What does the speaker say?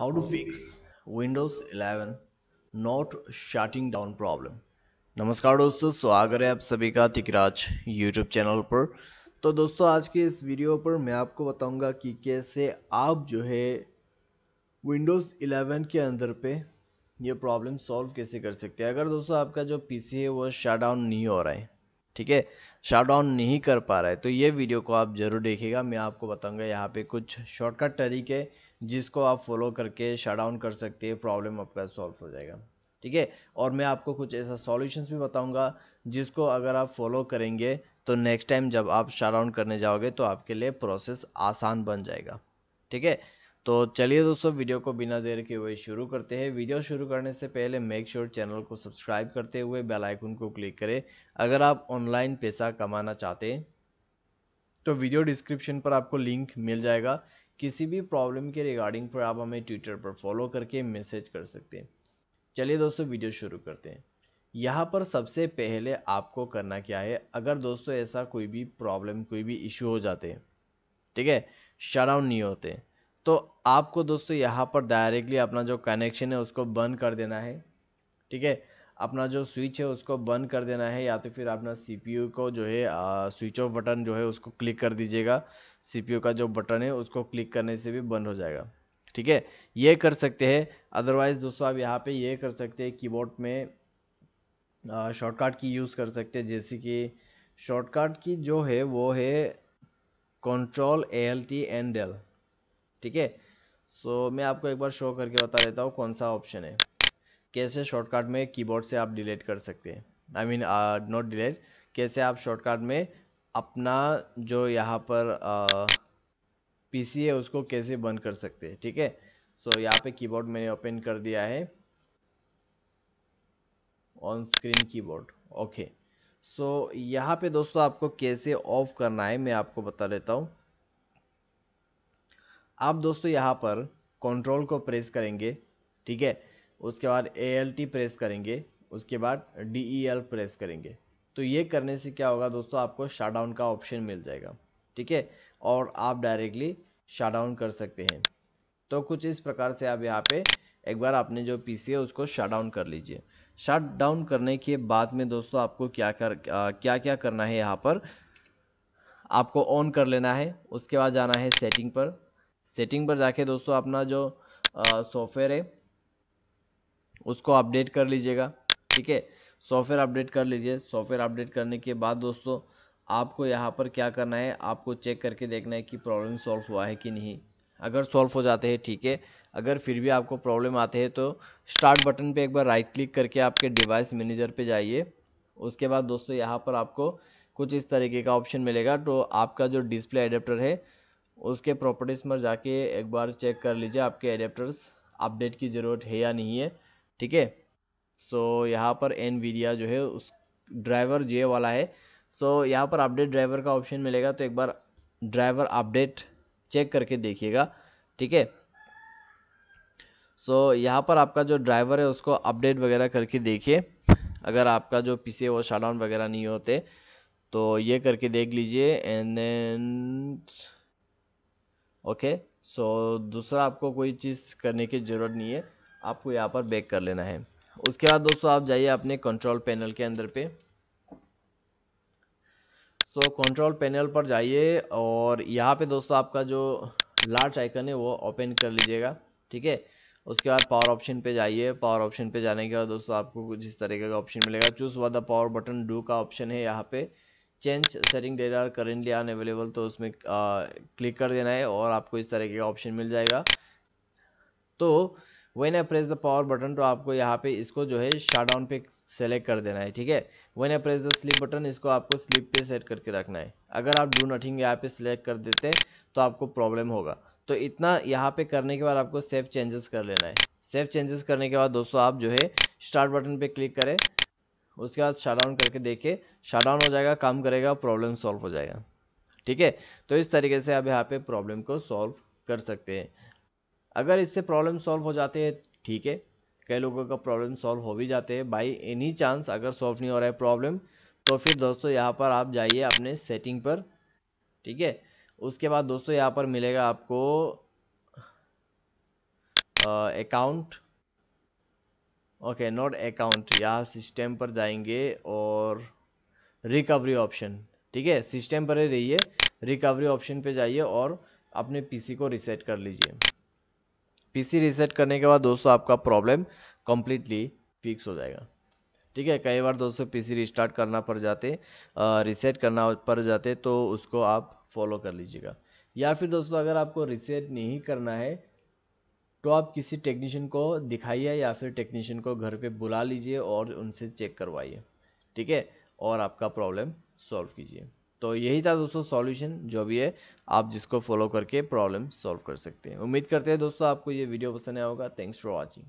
how to fix Windows 11 not shutting down problem नमस्कार दोस्तों स्वागत है आप सभी का तिकराज YouTube चैनल पर तो दोस्तों आज के इस वीडियो पर मैं आपको बताऊंगा कि कैसे आप जो है Windows 11 के अंदर पे ये प्रॉब्लम सॉल्व कैसे कर सकते हैं अगर दोस्तों आपका जो पीसी है वो शट डाउन नहीं हो रहा है ठीक है शट डाउन नहीं कर पा रहा है तो ये वीडियो को आप जरूर देखेगा मैं आपको बताऊंगा यहाँ पे कुछ शॉर्टकट तरीके जिसको आप फॉलो करके शट डाउन कर सकते हैं प्रॉब्लम आपका सॉल्व हो जाएगा ठीक है और मैं आपको कुछ ऐसा सॉल्यूशंस भी बताऊंगा जिसको अगर आप फॉलो करेंगे तो नेक्स्ट टाइम जब आप शट डाउन करने जाओगे तो आपके लिए प्रोसेस आसान बन जाएगा ठीक है तो चलिए दोस्तों वीडियो को बिना देर के हुए शुरू करते हैं वीडियो शुरू करने से पहले मेक श्योर sure चैनल को सब्सक्राइब करते हुए बेल आइकन को क्लिक करें अगर आप ऑनलाइन पैसा कमाना चाहते हैं तो वीडियो डिस्क्रिप्शन पर आपको लिंक मिल जाएगा किसी भी प्रॉब्लम के रिगार्डिंग पर आप हमें ट्विटर पर फॉलो करके मैसेज कर सकते हैं चलिए दोस्तों वीडियो शुरू करते हैं यहाँ पर सबसे पहले आपको करना क्या है अगर दोस्तों ऐसा कोई भी प्रॉब्लम कोई भी इशू हो जाते हैं ठीक है शटडाउन नहीं होते तो आपको दोस्तों यहाँ पर डायरेक्टली अपना जो कनेक्शन है उसको बंद कर देना है ठीक है अपना जो स्विच है उसको बंद कर देना है या तो फिर अपना सीपीयू को जो है स्विच ऑफ बटन जो है उसको क्लिक कर दीजिएगा सीपीयू का जो बटन है उसको क्लिक करने से भी बंद हो जाएगा ठीक है ये कर सकते हैं अदरवाइज़ दोस्तों आप यहाँ पे ये कर सकते हैं कीबोर्ड में शॉर्टकट की यूज़ कर सकते हैं जैसे कि शॉर्टकट की जो है वो है control A L T and L ठीक है सो मैं आपको एक बार शो करके बता देता हूँ कौन सा ऑप्शन है कैसे शॉर्टकट में कीबोर्ड से आप डिलीट कर सकते हैं आई मीन नॉट डिलीट कैसे आप शॉर्टकट में अपना जो यहाँ पर पीसी uh, है उसको कैसे बंद कर सकते हैं ठीक है सो so, यहाँ पे कीबोर्ड मैंने ओपन कर दिया है on screen keyboard okay so यहाँ पे दोस्तों आपको कैसे ऑफ करना है मैं आपको बता देता हूँ आप दोस्तों यहाँ पर कंट्रोल को प्रेस करेंगे ठीक है उसके बाद ए प्रेस करेंगे उसके बाद डी प्रेस e करेंगे तो ये करने से क्या होगा दोस्तों आपको शार्ट का ऑप्शन मिल जाएगा ठीक है और आप डायरेक्टली शार्ट कर सकते हैं तो कुछ इस प्रकार से आप यहाँ पे एक बार आपने जो पीसी है उसको शट डाउन कर लीजिए शट डाउन करने के बाद में दोस्तों आपको क्या कर आ, क्या क्या करना है यहाँ पर आपको ऑन कर लेना है उसके बाद जाना है सेटिंग पर सेटिंग पर जाके दोस्तों अपना जो सॉफ्टवेयर है उसको अपडेट कर लीजिएगा ठीक है सॉफ्टवेयर अपडेट कर लीजिए सॉफ्टवेयर अपडेट करने के बाद दोस्तों आपको यहाँ पर क्या करना है आपको चेक करके देखना है कि प्रॉब्लम सॉल्व हुआ है कि नहीं अगर सॉल्व हो जाते हैं ठीक है अगर फिर भी आपको प्रॉब्लम आते हैं तो स्टार्ट बटन पे एक बार राइट क्लिक करके आपके डिवाइस मैनेजर पे जाइए उसके बाद दोस्तों यहाँ पर आपको कुछ इस तरीके का ऑप्शन मिलेगा तो आपका जो डिस्प्ले एडेप्टर है उसके प्रॉपर्टीज़ पर जाके एक बार चेक कर लीजिए आपके एडेप्टर्स अपडेट की ज़रूरत है या नहीं है ठीक है सो यहाँ पर एन जो है उस ड्राइवर जे वाला है सो so, यहाँ पर अपडेट ड्राइवर का ऑप्शन मिलेगा तो एक बार ड्राइवर अपडेट चेक करके देखिएगा ठीक है सो यहाँ पर आपका जो ड्राइवर है उसको अपडेट वगैरह करके देखिए अगर आपका जो पीसी वो शाडाउन वगैरह नहीं होते तो ये करके देख लीजिए एंड देन ओके सो दूसरा आपको कोई चीज़ करने की ज़रूरत नहीं है आपको यहाँ पर बैक कर लेना है उसके बाद दोस्तों आप जाइए अपने कंट्रोल पैनल के अंदर पे सो so, कंट्रोल पैनल पर जाइए और यहाँ पे दोस्तों आपका जो लार्ज आइकन है वो ओपन कर लीजिएगा ठीक है उसके बाद पावर ऑप्शन पे जाइए पावर ऑप्शन पे जाने के बाद दोस्तों आपको जिस तरीके का ऑप्शन मिलेगा choose what power button do का ऑप्शन है यहाँ पे change setting that are currently available तो उसमें क्लिक कर देना है और आपको इस तरीके का ऑप्शन मिल जाएगा तो when I press the power button तो आपको यहाँ पे इसको जो है शार्ट डाउन पे सेलेक्ट कर देना है ठीक है when I press the sleep button इसको आपको स्लीप पे सेट करके रखना है अगर आप डू नथिंग यहाँ पे सिलेक्ट कर देते हैं तो आपको प्रॉब्लम होगा तो इतना यहाँ पे करने के बाद आपको सेफ चेंजेस कर लेना है सेफ चेंजेस करने के बाद दोस्तों आप जो है स्टार्ट बटन पे क्लिक करें उसके बाद शार्ट डाउन करके देखे शार्ट डाउन हो जाएगा काम करेगा प्रॉब्लम सॉल्व हो जाएगा ठीक है तो इस तरीके से आप यहाँ पे प्रॉब्लम को सॉल्व कर सकते हैं अगर इससे प्रॉब्लम सॉल्व हो जाते हैं ठीक है कई लोगों का प्रॉब्लम सॉल्व हो भी जाते हैं बाई एनी चांस अगर सॉल्व नहीं हो रहा है प्रॉब्लम तो फिर दोस्तों यहाँ पर आप जाइए अपने सेटिंग पर ठीक है उसके बाद दोस्तों यहाँ पर मिलेगा आपको अकाउंट ओके नॉट अकाउंट यहाँ सिस्टम पर जाएंगे और रिकवरी ऑप्शन ठीक है सिस्टम पर ही रहिए रिकवरी ऑप्शन पे जाइए और अपने पीसी को रिसेट कर लीजिए पीसी रीसेट करने के बाद दोस्तों आपका प्रॉब्लम कम्प्लीटली फिक्स हो जाएगा ठीक है कई बार दोस्तों पीसी रिस्टार्ट करना पड़ जाते रीसेट करना पड़ जाते तो उसको आप फॉलो कर लीजिएगा या फिर दोस्तों अगर आपको रिसेट नहीं करना है तो आप किसी टेक्नीशियन को दिखाइए या फिर टेक्नीशियन को घर पे बुला लीजिए और उनसे चेक करवाइए ठीक है और आपका प्रॉब्लम सॉल्व कीजिए तो यही था दोस्तों सॉल्यूशन जो भी है आप जिसको फॉलो करके प्रॉब्लम सॉल्व कर सकते हैं उम्मीद करते हैं दोस्तों आपको ये वीडियो पसंद आया होगा थैंक्स फॉर वॉचिंग